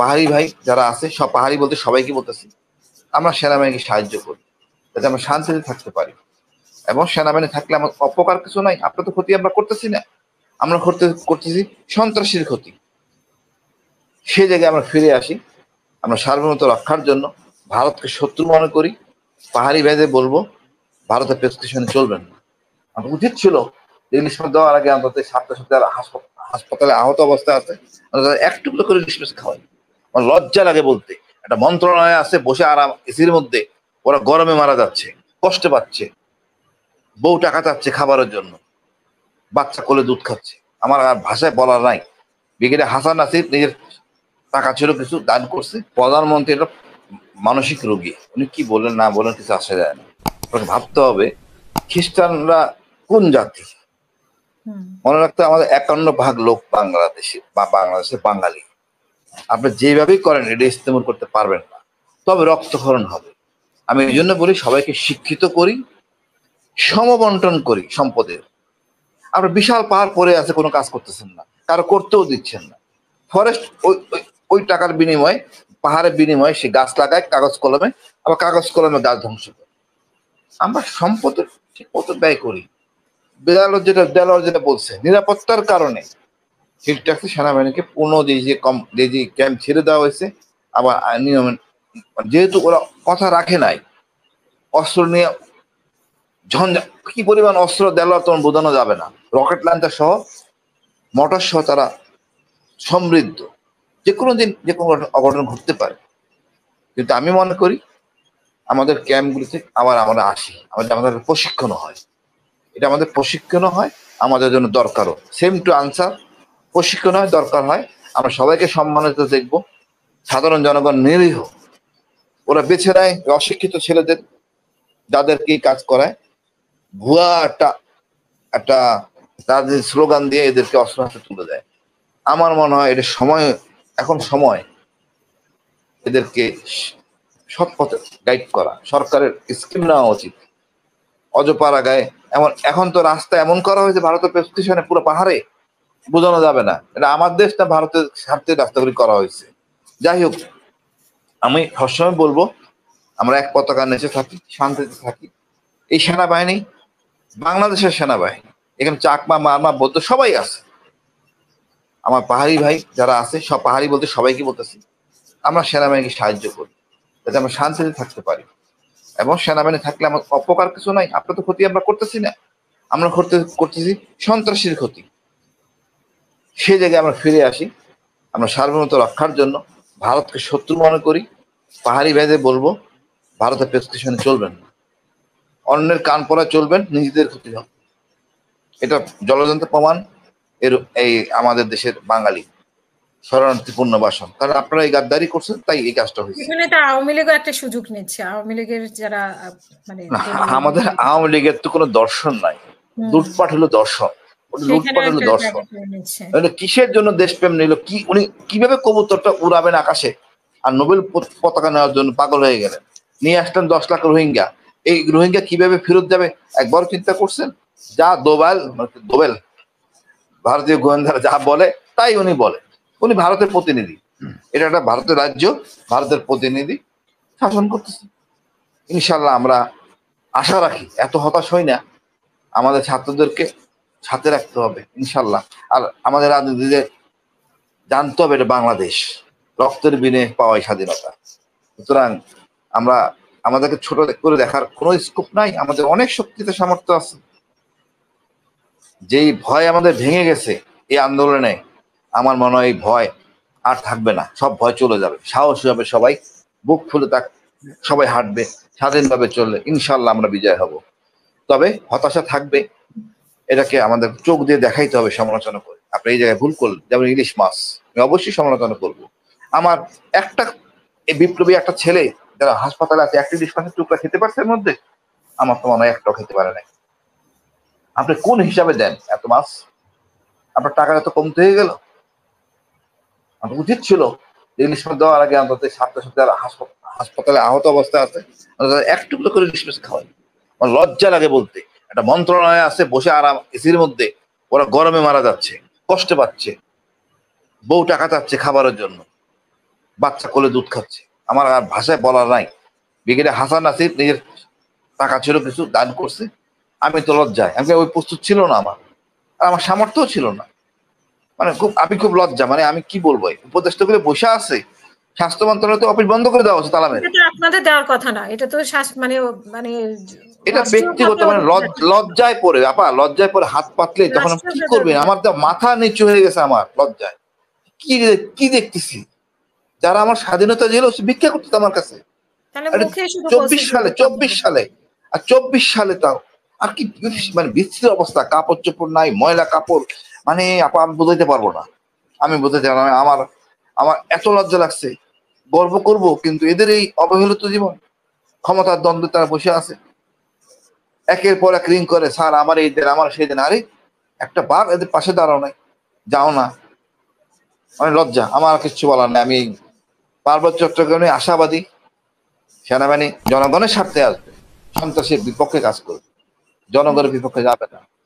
পাহাড়ি ভাই যারা আছে সব পাহাড়ি বলতে সবাইকে বলতেছি আমরা সেনাবাহিনীকে সাহায্য করি যাতে আমরা শান্তিতে থাকতে পারি এবং সেনাবাহিনী থাকলে আমার অপকার কিছু নাই আপনার তো ক্ষতি আমরা করতেছি না আমরা করতে করতেছি সন্ত্রাসীর ক্ষতি সে জায়গায় আমরা ফিরে আসি আমরা সার্বভৌমত্ব রক্ষার জন্য ভারতকে শত্রু মনে করি পাহাড়ি ভাইদের বলবো ভারতের প্রেসক্রিপশনে চলবেন না আমার উচিত ছিল ইংলিশ দেওয়ার আগে আমাদের সাতটা সপ্তাহ হাসপাতালে আহত অবস্থা আছে একটু করে খাওয়াই আমার লজ্জা লাগে বলতে একটা মন্ত্রণালয়ে আছে বসে আরাম এসির মধ্যে ওরা গরমে মারা যাচ্ছে কষ্ট পাচ্ছে বউ টাকা চাচ্ছে খাবারের জন্য বাচ্চা কোলে দুধ খাচ্ছে আমার আর ভাষায় বলার নাই বিকেলে হাসান নাসির নিজের টাকা ছিল কিছু দান করছে প্রধানমন্ত্রী এটা মানসিক রোগী উনি কি বলেন না বলেন কিছু আসা যায় না ভাবতে হবে খ্রিস্টানরা কোন জাতি মনে রাখতে আমাদের একান্ন ভাগ লোক বাংলাদেশে বা বাংলাদেশে বাঙালি আপনি যেভাবেই করেন এটা ইস্তেমল করতে পারবেন না তবে রক্তক্ষরণ হবে আমি এই জন্য বলি সবাইকে শিক্ষিত করি সমবন্টন করি সম্পদের আপনার বিশাল পাহাড় পরে আছে কোনো কাজ করতেছেন না কারো করতেও দিচ্ছেন না ফরেস্ট ওই ওই টাকার বিনিময়ে পাহাড়ের বিনিময়ে সে গাছ লাগায় কাগজ কলমে আবার কাগজ কলমে গাছ ধ্বংস করে আমরা সম্পদের ঠিক মতো ব্যয় করি বেদালর যেটা বেলাল যেটা বলছে নিরাপত্তার কারণে ঠিকঠাক সেনাবাহিনীকে পূর্ণ যে যে কম যে যে ক্যাম্প ছেড়ে দেওয়া হয়েছে আবার নিয়ম যেহেতু ওরা কথা রাখে নাই অস্ত্র নিয়ে ঝঞ্ঝা কি পরিমাণ অস্ত্র দেওয়া তখন বোঝানো যাবে না রকেট লাঞ্চার সহ মোটর সহ তারা সমৃদ্ধ যে কোনো দিন যে কোনো অঘটন ঘটতে পারে কিন্তু আমি মনে করি আমাদের ক্যাম্পগুলিতে আবার আমরা আসি আমাদের আমাদের প্রশিক্ষণও হয় এটা আমাদের প্রশিক্ষণও হয় আমাদের জন্য দরকারও সেম টু আনসার প্রশিক্ষণ হয় দরকার হয় আমরা সবাইকে সম্মানিত দেখব সাধারণ জনগণ নিরীহ ওরা বেছে নেয় অশিক্ষিত ছেলেদের যাদেরকে কাজ করায় ভুয়া একটা একটা তাদের স্লোগান দিয়ে এদেরকে অস্ত্র হাতে তুলে দেয় আমার মনে হয় এটা সময় এখন সময় এদেরকে সৎ পথে গাইড করা সরকারের স্কিম নেওয়া উচিত অজপাড়া গায়ে এমন এখন তো রাস্তা এমন করা হয়েছে ভারতের পেস্টিশনে পুরো পাহাড়ে বোঝানো যাবে না এটা আমার দেশ না ভারতের স্বার্থে রাস্তাগুলি করা হয়েছে যাই হোক আমি সবসময় বলবো আমরা এক পতাকা নেচে থাকি শান্তিতে থাকি এই সেনাবাহিনী বাংলাদেশের সেনাবাহিনী এখানে চাকমা মারমা বৌদ্ধ সবাই আছে আমার পাহাড়ি ভাই যারা আছে সব পাহাড়ি বলতে সবাইকে বলতেছি আমরা সেনাবাহিনীকে সাহায্য করি যাতে আমরা শান্তিতে থাকতে পারি এবং সেনাবাহিনী থাকলে আমার অপকার কিছু নাই আপনার তো ক্ষতি আমরা করতেছি না আমরা করতে করতেছি সন্ত্রাসীর ক্ষতি সে জায়গায় আমরা ফিরে আসি আমরা সার্বভৌমত্ব রক্ষার জন্য ভারতকে শত্রু মনে করি পাহাড়ি ভেদে বলবো ভারতের প্রেসক্রিপশনে চলবেন অন্যের কান পরা চলবেন নিজেদের ক্ষতি হোক এটা জলযন্ত্র প্রমাণ এর এই আমাদের দেশের বাঙালি শরণার্থী পুনর্বাসন কারণ আপনারা এই গাদ্দারি করছেন তাই এই কাজটা হয়েছে এখানে তো আওয়ামী লীগও একটা সুযোগ নিচ্ছে আওয়ামী লীগের যারা মানে আমাদের আওয়ামী লীগের তো কোনো দর্শন নাই লুটপাট হলো দর্শন লুটপাট দর্শন কিসের জন্য দেশপ্রেম নিল কি উনি কিভাবে কবুতরটা উড়াবেন আকাশে আর নোবেল পতাকা নেওয়ার জন্য পাগল হয়ে গেলেন নিয়ে আসলেন দশ লাখ রোহিঙ্গা এই রোহিঙ্গা কিভাবে ফেরত যাবে একবার চিন্তা করছেন যা দোবাল দোবেল ভারতীয় গোয়েন্দারা যা বলে তাই উনি বলে উনি ভারতের প্রতিনিধি এটা একটা ভারতের রাজ্য ভারতের প্রতিনিধি শাসন করতেছে ইনশাল্লাহ আমরা আশা রাখি এত হতাশ হই না আমাদের ছাত্রদেরকে সাথে রাখতে হবে ইনশাল্লাহ আর আমাদের রাজনীতিতে জানতে হবে এটা বাংলাদেশ রক্তের বিনে পাওয়াই স্বাধীনতা সুতরাং আমরা আমাদেরকে ছোট করে দেখার কোনো স্কোপ নাই আমাদের অনেক শক্তিতে সামর্থ্য আছে যেই ভয় আমাদের ভেঙে গেছে এই আন্দোলনে আমার মনে হয় ভয় আর থাকবে না সব ভয় চলে যাবে সাহসী হবে সবাই বুক ফুলে তাক সবাই হাঁটবে স্বাধীনভাবে চললে ইনশাল্লাহ আমরা বিজয় হব তবে হতাশা থাকবে এটাকে আমাদের চোখ দিয়ে দেখাইতে হবে সমালোচনা করে আপনি এই জায়গায় ভুল করলেন যেমন ইলিশ মাছ আমি অবশ্যই সমালোচনা করব আমার একটা এই বিপ্লবী একটা ছেলে যারা হাসপাতালে আছে একটা ইলিশ মাছের টুকরা খেতে পারছে এর মধ্যে আমার তো মনে হয় একটাও খেতে পারে নাই আপনি কোন হিসাবে দেন এত মাছ আপনার টাকা এত কমতে হয়ে গেল আমার উচিত ছিল ইলিশ মাছ দেওয়ার আগে অন্তত সাত সাথে যারা হাসপাতালে আহত অবস্থা আছে এক টুকরো করে ইলিশ মাছ খাওয়াই আমার লজ্জা লাগে বলতে একটা মন্ত্রণালয়ে আছে বসে আরাম এসির মধ্যে ওরা গরমে মারা যাচ্ছে কষ্টে পাচ্ছে বউ টাকা চাচ্ছে খাবারের জন্য বাচ্চা কোলে দুধ খাচ্ছে আমার আর ভাষায় বলার নাই বিকেলে হাসান আসিফ নিজের টাকা ছিল কিছু দান করছে আমি তো লজ্জায় আমি ওই প্রস্তুত ছিল না আমার আর আমার সামর্থ্যও ছিল না মানে খুব আমি খুব লজ্জা মানে আমি কি বলবো উপদেষ্টা করে বসে আছে স্বাস্থ্য মন্ত্রণালয় তো অফিস বন্ধ করে দেওয়া হচ্ছে তালামের আপনাদের দেওয়ার কথা না এটা তো মানে মানে এটা ব্যক্তিগত মানে লজ্জায় পড়ে আপা লজ্জায় পড়ে হাত পাতলে তখন কি করবেন আমার তো মাথা নিচু হয়ে গেছে আমার লজ্জায় কি কি দেখতেছি যারা আমার স্বাধীনতা জেল ভিক্ষা করতো আমার কাছে চব্বিশ সালে চব্বিশ সালে আর চব্বিশ সালে তাও আর কি মানে বিচ্ছির অবস্থা কাপড় চোপড় নাই ময়লা কাপড় মানে আপা আমি বোঝাইতে পারবো না আমি বোঝাইতে পারবো না আমার আমার এত লজ্জা লাগছে গর্ব করব কিন্তু এদের এই অবহেলিত জীবন ক্ষমতার দ্বন্দ্বে তারা বসে আছে একের পর এক রিং করে স্যার আমার এই দিন আমার সেই দিন আরে একটা বাপ এদের পাশে দাঁড়াও নাই যাও না অনেক লজ্জা আমার কিচ্ছু বলার নেই আমি পার্বত্য চট্টগ্রামে আশাবাদী সেনাবাহিনী জনগণের স্বার্থে আসবে সন্ত্রাসের বিপক্ষে কাজ করবে জনগণের বিপক্ষে যাবে না